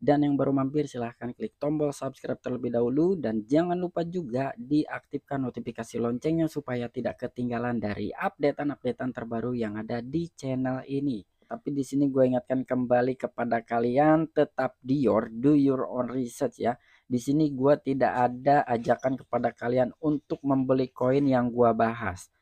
dan yang baru mampir silahkan klik tombol subscribe terlebih dahulu dan jangan lupa juga diaktifkan notifikasi loncengnya supaya tidak ketinggalan dari update-an updatean-updatean terbaru yang ada di channel ini. Tapi di sini gue ingatkan kembali kepada kalian tetap Dior do your own research ya. Di sini gue tidak ada ajakan kepada kalian untuk membeli koin yang gue bahas.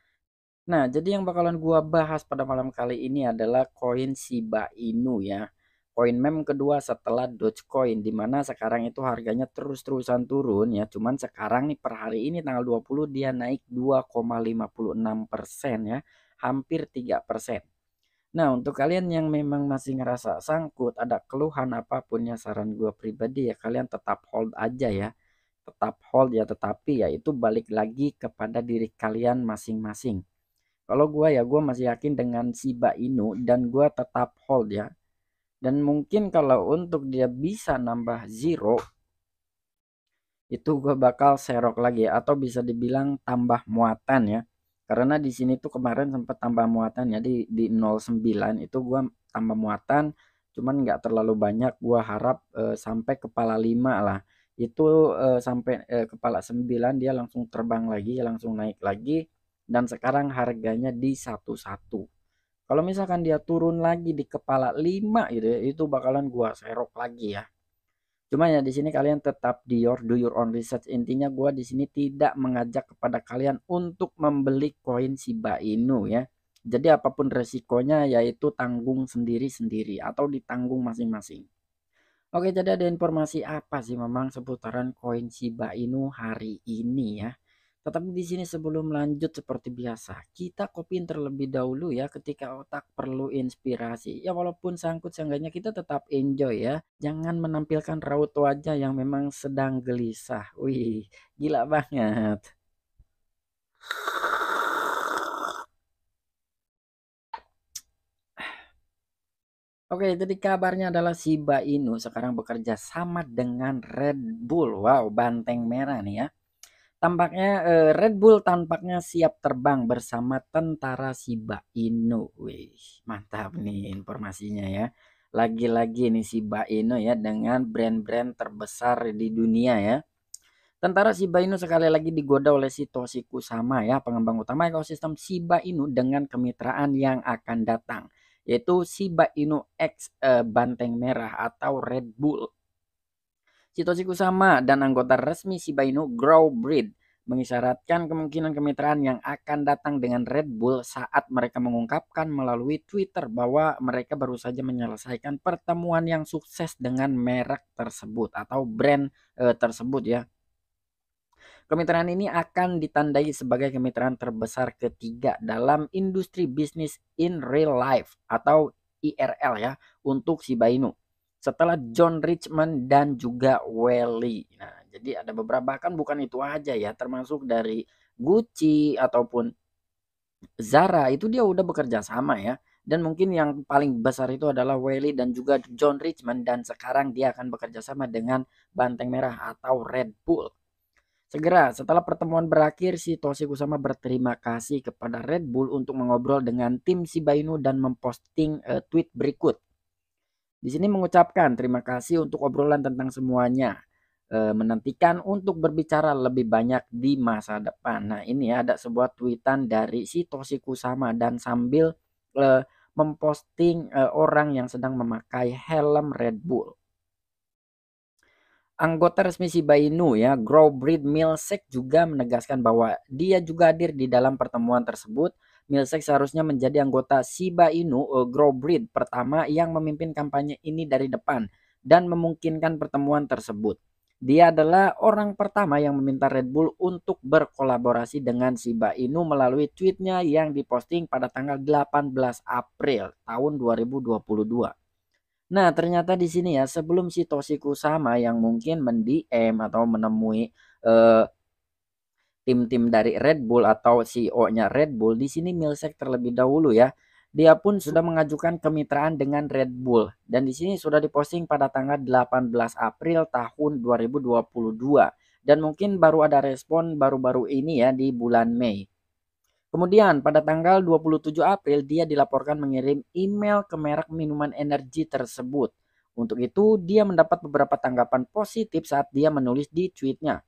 Nah, jadi yang bakalan gue bahas pada malam kali ini adalah koin Shiba Inu ya koin mem kedua setelah Dogecoin dimana sekarang itu harganya terus-terusan turun ya cuman sekarang nih per hari ini tanggal 20 dia naik 2,56% ya hampir 3% Nah untuk kalian yang memang masih ngerasa sangkut ada keluhan apapun ya saran gue pribadi ya kalian tetap hold aja ya tetap hold ya tetapi ya itu balik lagi kepada diri kalian masing-masing kalau gue ya gue masih yakin dengan Shiba Inu dan gue tetap hold ya dan mungkin kalau untuk dia bisa nambah zero itu gue bakal serok lagi atau bisa dibilang tambah muatan ya karena di sini tuh kemarin sempat tambah muatan ya di, di 09 itu gue tambah muatan cuman nggak terlalu banyak gue harap e, sampai kepala 5 lah itu e, sampai e, kepala 9 dia langsung terbang lagi langsung naik lagi dan sekarang harganya di satu satu kalau misalkan dia turun lagi di kepala 5 gitu ya, itu bakalan gua serok lagi ya. Cuma ya di sini kalian tetap di your do your own research. Intinya gua di sini tidak mengajak kepada kalian untuk membeli koin Shiba Inu ya. Jadi apapun resikonya yaitu tanggung sendiri-sendiri atau ditanggung masing-masing. Oke, jadi ada informasi apa sih memang seputaran koin Shiba Inu hari ini ya? Tetapi di sini sebelum lanjut seperti biasa, kita kopiin terlebih dahulu ya ketika otak perlu inspirasi. Ya walaupun sangkut seenggaknya kita tetap enjoy ya. Jangan menampilkan raut wajah yang memang sedang gelisah. Wih, gila banget. Oke, jadi kabarnya adalah Shiba Inu sekarang bekerja sama dengan Red Bull. Wow, banteng merah nih ya Tampaknya eh, Red Bull tampaknya siap terbang bersama tentara Siba Inu. Wih, mantap nih informasinya ya. Lagi-lagi ini Siba Inu ya dengan brand-brand terbesar di dunia ya. Tentara Siba Inu sekali lagi digoda oleh situasi Kusama ya, pengembang utama ekosistem Siba Inu dengan kemitraan yang akan datang yaitu Siba Inu X eh, Banteng Merah atau Red Bull Satoshi Kusama dan anggota resmi Shiba Inu Grow Breed mengisyaratkan kemungkinan kemitraan yang akan datang dengan Red Bull saat mereka mengungkapkan melalui Twitter bahwa mereka baru saja menyelesaikan pertemuan yang sukses dengan merek tersebut atau brand e, tersebut ya. Kemitraan ini akan ditandai sebagai kemitraan terbesar ketiga dalam industri bisnis in real life atau IRL ya untuk Shiba Inu setelah John Richmond dan juga Welly. Nah, jadi ada beberapa bahkan bukan itu aja ya, termasuk dari Gucci ataupun Zara itu dia udah bekerja sama ya. Dan mungkin yang paling besar itu adalah Welly dan juga John Richmond dan sekarang dia akan bekerja sama dengan Banteng Merah atau Red Bull. Segera setelah pertemuan berakhir, si Toshi Kusama berterima kasih kepada Red Bull untuk mengobrol dengan tim Inu dan memposting uh, tweet berikut. Di sini mengucapkan terima kasih untuk obrolan tentang semuanya. E, menantikan untuk berbicara lebih banyak di masa depan. Nah ini ada sebuah tweetan dari si Toshiku sama dan sambil e, memposting e, orang yang sedang memakai helm Red Bull. Anggota resmi Shiba Inu ya, Breed Milsek juga menegaskan bahwa dia juga hadir di dalam pertemuan tersebut Milsek seharusnya menjadi anggota Shiba Inu uh, Grow Breed pertama yang memimpin kampanye ini dari depan dan memungkinkan pertemuan tersebut. Dia adalah orang pertama yang meminta Red Bull untuk berkolaborasi dengan Shiba Inu melalui tweetnya yang diposting pada tanggal 18 April tahun 2022. Nah ternyata di sini ya sebelum si Toshiku sama yang mungkin mendm atau menemui uh, tim-tim dari Red Bull atau CEO-nya Red Bull di sini Milsek terlebih dahulu ya. Dia pun sudah mengajukan kemitraan dengan Red Bull dan di sini sudah diposting pada tanggal 18 April tahun 2022 dan mungkin baru ada respon baru-baru ini ya di bulan Mei. Kemudian pada tanggal 27 April dia dilaporkan mengirim email ke merek minuman energi tersebut. Untuk itu dia mendapat beberapa tanggapan positif saat dia menulis di tweetnya.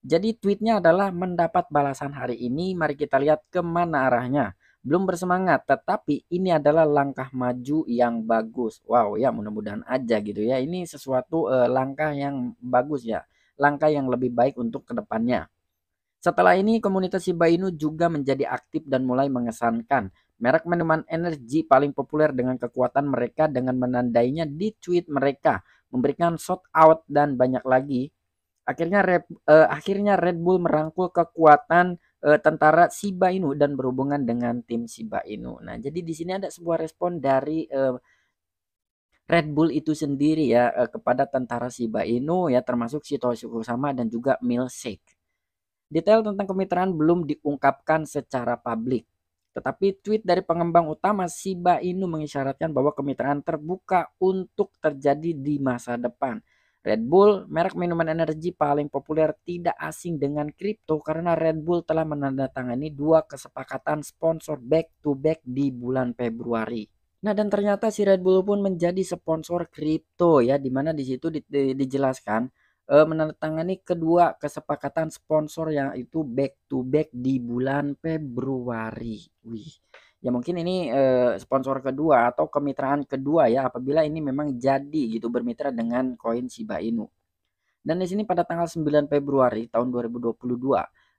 Jadi tweetnya adalah mendapat balasan hari ini, mari kita lihat kemana arahnya. Belum bersemangat, tetapi ini adalah langkah maju yang bagus. Wow, ya mudah-mudahan aja gitu ya. Ini sesuatu eh, langkah yang bagus ya. Langkah yang lebih baik untuk kedepannya. Setelah ini komunitas Shiba Inu juga menjadi aktif dan mulai mengesankan. Merek minuman energi paling populer dengan kekuatan mereka dengan menandainya di tweet mereka. Memberikan shout out dan banyak lagi Akhirnya Red, uh, akhirnya Red Bull merangkul kekuatan uh, tentara Shiba Inu dan berhubungan dengan tim Shiba Inu. Nah, jadi di sini ada sebuah respon dari uh, Red Bull itu sendiri ya uh, kepada tentara Shiba Inu ya termasuk Shitoshi Kusama dan juga Milsek. Detail tentang kemitraan belum diungkapkan secara publik. Tetapi tweet dari pengembang utama Shiba Inu mengisyaratkan bahwa kemitraan terbuka untuk terjadi di masa depan. Red Bull, merek minuman energi paling populer tidak asing dengan kripto karena Red Bull telah menandatangani dua kesepakatan sponsor back to back di bulan Februari. Nah dan ternyata si Red Bull pun menjadi sponsor kripto ya dimana di mana di, di, dijelaskan e, menandatangani kedua kesepakatan sponsor yang itu back to back di bulan Februari. Wih ya mungkin ini uh, sponsor kedua atau kemitraan kedua ya apabila ini memang jadi gitu bermitra dengan koin Shiba Inu. Dan di sini pada tanggal 9 Februari tahun 2022,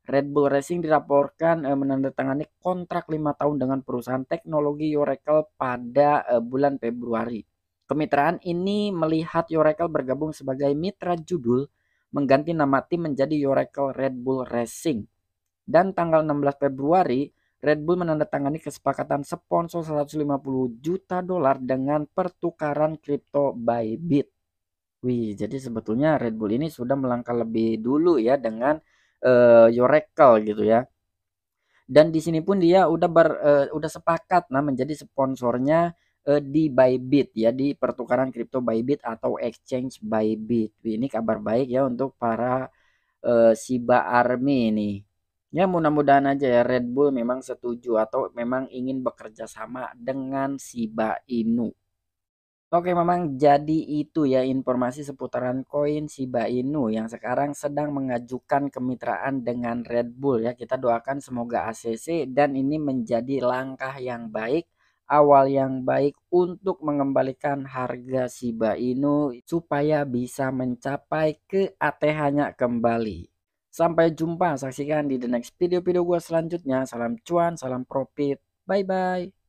Red Bull Racing dilaporkan uh, menandatangani kontrak 5 tahun dengan perusahaan teknologi Oracle pada uh, bulan Februari. Kemitraan ini melihat Yorekel bergabung sebagai mitra judul mengganti nama tim menjadi Yorekel Red Bull Racing. Dan tanggal 16 Februari, Red Bull menandatangani kesepakatan sponsor 150 juta dolar dengan pertukaran kripto Bybit. Wih, jadi sebetulnya Red Bull ini sudah melangkah lebih dulu ya dengan uh, Yorekel gitu ya. Dan di sini pun dia udah ber, uh, udah sepakat nah menjadi sponsornya uh, di Bybit ya di pertukaran kripto Bybit atau exchange Bybit. Wih, ini kabar baik ya untuk para uh, Shiba Army ini. Ya mudah-mudahan aja ya Red Bull memang setuju atau memang ingin bekerja sama dengan Shiba Inu. Oke memang jadi itu ya informasi seputaran koin Shiba Inu yang sekarang sedang mengajukan kemitraan dengan Red Bull ya. Kita doakan semoga ACC dan ini menjadi langkah yang baik awal yang baik untuk mengembalikan harga Shiba Inu supaya bisa mencapai ke ATH-nya kembali. Sampai jumpa, saksikan di the next video-video gue selanjutnya. Salam cuan, salam profit. Bye-bye.